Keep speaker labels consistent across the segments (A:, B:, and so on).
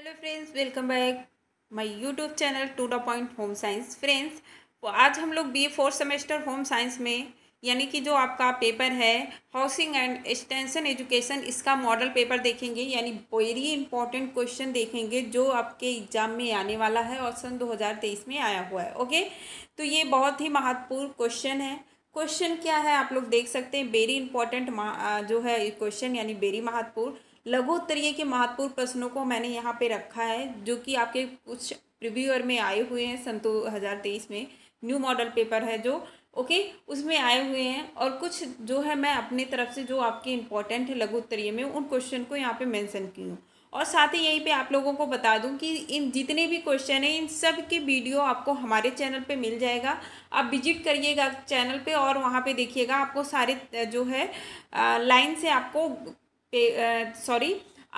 A: hello friends welcome back my YouTube channel to the point home science friends आज हम लोग B fourth semester home science में यानी कि जो आपका पेपर है हाउसिंग एंड एक्सटेंशन एजुकेशन इसका मॉडल पेपर देखेंगे यानी वेरी इंपॉर्टेंट क्वेश्चन देखेंगे जो आपके एग्जाम में आने वाला है और सन 2023 में आया हुआ है ओके तो ये बहुत ही महत्वपूर्ण क्वेश्चन है क्वेश्चन क्या है आप लोग देख सकते हैं वेरी इंपॉर्टेंट जो है क्वेश्चन यानी वेरी महत्वपूर्ण लघु उत्तरीय के महत्वपूर्ण प्रश्नों को मैंने यहाँ पे रखा है जो कि आपके कुछ रिव्यूअर में आए हुए हैं सन दो हज़ार तेईस में न्यू मॉडल पेपर है जो ओके उसमें आए हुए हैं और कुछ जो है मैं अपने तरफ से जो आपके इम्पोर्टेंट है लघु उत्तरीय में उन क्वेश्चन को यहाँ पे मेंशन की हूँ और साथ ही यहीं पे आप लोगों को बता दूं कि इन जितने भी क्वेश्चन हैं इन सब के वीडियो आपको हमारे चैनल पे मिल जाएगा आप विजिट करिएगा चैनल पे और वहाँ पे देखिएगा आपको सारे जो है लाइन से आपको सॉरी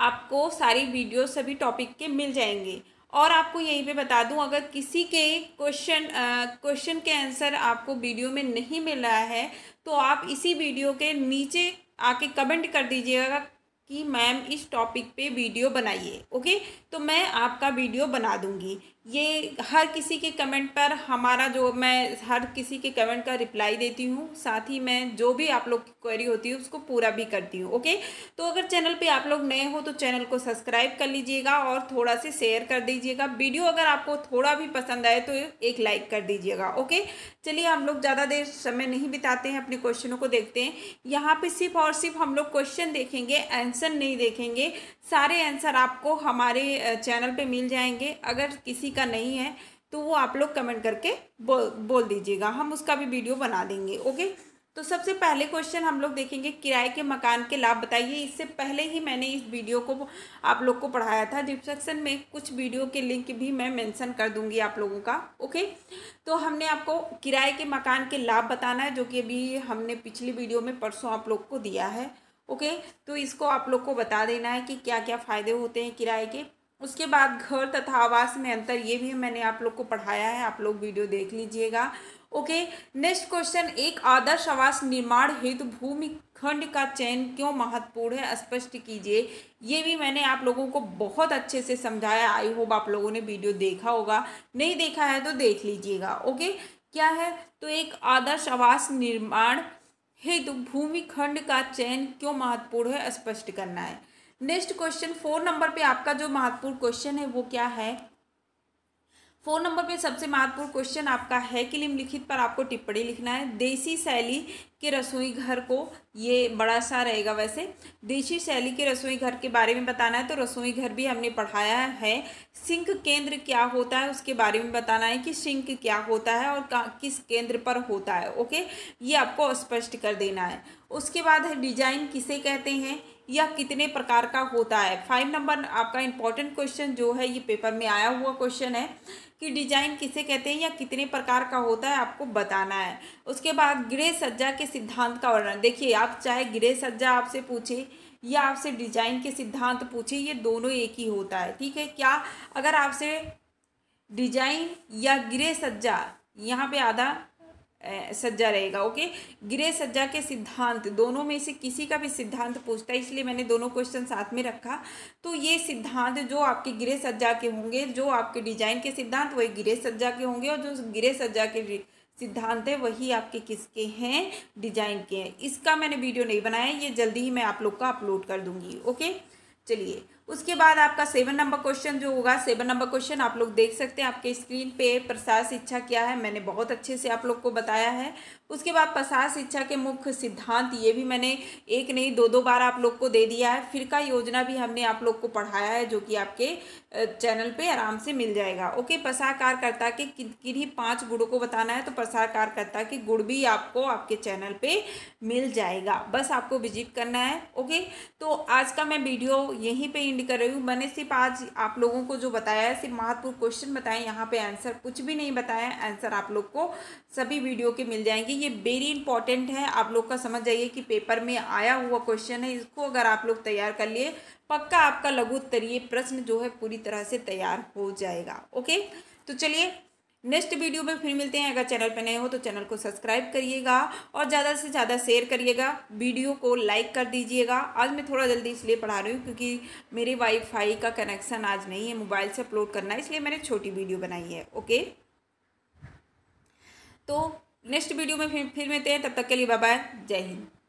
A: आपको सारी वीडियो सभी टॉपिक के मिल जाएंगे और आपको यहीं पे बता दूं अगर किसी के क्वेश्चन क्वेश्चन के आंसर आपको वीडियो में नहीं मिल रहा है तो आप इसी वीडियो के नीचे आके कमेंट कर दीजिएगा कि मैम इस टॉपिक पे वीडियो बनाइए ओके तो मैं आपका वीडियो बना दूंगी ये हर किसी के कमेंट पर हमारा जो मैं हर किसी के कमेंट का रिप्लाई देती हूँ साथ ही मैं जो भी आप लोग की क्वेरी होती है उसको पूरा भी करती हूँ ओके तो अगर चैनल पे आप लोग नए हो तो चैनल को सब्सक्राइब कर लीजिएगा और थोड़ा से शेयर कर दीजिएगा वीडियो अगर आपको थोड़ा भी पसंद आए तो एक लाइक कर दीजिएगा ओके चलिए हम लोग ज़्यादा देर समय नहीं बिताते हैं अपने क्वेश्चनों को देखते हैं यहाँ पर सिर्फ और सिर्फ हम लोग क्वेश्चन देखेंगे आंसर नहीं देखेंगे सारे आंसर आपको हमारे चैनल पर मिल जाएंगे अगर किसी का नहीं है तो वो आप लोग कमेंट करके बोल बोल दीजिएगा हम उसका भी वीडियो बना देंगे ओके तो सबसे पहले क्वेश्चन हम लोग देखेंगे किराए के मकान के लाभ बताइए इससे पहले ही मैंने इस वीडियो को आप लोग को पढ़ाया था डिस्क्रिप्शन में कुछ वीडियो के लिंक भी मैं मेंशन कर दूंगी आप लोगों का ओके तो हमने आपको किराए के मकान के लाभ बताना है जो कि अभी हमने पिछली वीडियो में परसों आप लोग को दिया है ओके तो इसको आप लोग को बता देना है कि क्या क्या फ़ायदे होते हैं किराए के उसके बाद घर तथा आवास में अंतर ये भी मैंने आप लोग को पढ़ाया है आप लोग वीडियो देख लीजिएगा ओके नेक्स्ट क्वेश्चन एक आदर्श आवास निर्माण हेतु भूमि खंड का चयन क्यों महत्वपूर्ण है स्पष्ट कीजिए ये भी मैंने आप लोगों को बहुत अच्छे से समझाया आई होप आप लोगों ने वीडियो देखा होगा नहीं देखा है तो देख लीजिएगा ओके क्या है तो एक आदर्श आवास निर्माण हेतु भूमि खंड का चयन क्यों महत्वपूर्ण है स्पष्ट करना है नेक्स्ट क्वेश्चन फोर नंबर पे आपका जो महत्वपूर्ण क्वेश्चन है वो क्या है फोर नंबर पे सबसे महत्वपूर्ण क्वेश्चन आपका है कि निम्नलिखित पर आपको टिप्पणी लिखना है देसी शैली के रसोई घर को ये बड़ा सा रहेगा वैसे देसी शैली के रसोई घर के बारे में बताना है तो रसोई घर भी हमने पढ़ाया है सिंक केंद्र क्या होता है उसके बारे में बताना है कि सिंक क्या होता है और किस केंद्र पर होता है ओके ये आपको स्पष्ट कर देना है उसके बाद है डिजाइन किसे कहते हैं यह कितने प्रकार का होता है फाइव नंबर आपका इंपॉर्टेंट क्वेश्चन जो है ये पेपर में आया हुआ क्वेश्चन है कि डिजाइन किसे कहते हैं या कितने प्रकार का होता है आपको बताना है उसके बाद गृह सज्जा के सिद्धांत का वर्णन देखिए आप चाहे गृह सज्जा आपसे पूछे या आपसे डिजाइन के सिद्धांत पूछे ये दोनों एक ही होता है ठीक है क्या अगर आपसे डिजाइन या गृह सज्जा यहाँ पे आधा सज्जा रहेगा ओके गृह सज्जा के सिद्धांत दोनों में से किसी का भी सिद्धांत पूछता है इसलिए मैंने दोनों क्वेश्चन साथ में रखा तो ये सिद्धांत जो आपके गृह सज्जा के होंगे जो आपके डिजाइन के सिद्धांत वही गृह सज्जा के होंगे और जो गृह सज्जा के सिद्धांत है वही आपके किसके हैं डिजाइन के हैं इसका मैंने वीडियो नहीं बनाया ये जल्दी ही मैं आप लोग का अपलोड कर दूंगी ओके चलिए उसके बाद आपका सेवन नंबर क्वेश्चन जो होगा सेवन नंबर क्वेश्चन आप लोग देख सकते हैं आपके स्क्रीन पे प्रसार शिक्षा क्या है मैंने बहुत अच्छे से आप लोग को बताया है उसके बाद प्रसार शिक्षा के मुख्य सिद्धांत ये भी मैंने एक नहीं दो दो बार आप लोग को दे दिया है फिर का योजना भी हमने आप लोग को पढ़ाया है जो कि आपके चैनल पर आराम से मिल जाएगा ओके प्रसार कार्यकर्ता के किन्हीं पाँच गुड़ों को बताना है तो प्रसार कार्यकर्ता के गुड़ भी आपको आपके चैनल पर मिल जाएगा बस आपको विजिट करना है ओके तो आज का मैं वीडियो यहीं पर इंड कर रही हूँ मैंने सिर्फ आज आप लोगों को जो बताया है सिर्फ महत्वपूर्ण क्वेश्चन बताए यहाँ पे आंसर कुछ भी नहीं बताया आंसर आप लोग को सभी वीडियो के मिल जाएंगे ये वेरी इंपॉर्टेंट है आप लोग का समझ जाइए कि पेपर में आया हुआ क्वेश्चन है इसको अगर आप लोग तैयार कर लिए पक्का आपका लघु उत्तरीय प्रश्न जो है पूरी तरह से तैयार हो जाएगा ओके तो चलिए नेक्स्ट वीडियो में फिर मिलते हैं अगर चैनल पर नए हो तो चैनल को सब्सक्राइब करिएगा और ज़्यादा से ज़्यादा शेयर करिएगा वीडियो को लाइक कर दीजिएगा आज मैं थोड़ा जल्दी इसलिए पढ़ा रही हूँ क्योंकि मेरे वाईफाई का कनेक्शन आज नहीं है मोबाइल से अपलोड करना है इसलिए मैंने छोटी वीडियो बनाई है ओके तो नेक्स्ट वीडियो में फिर फिर मिलते हैं तब तक के लिए बाय जय हिंद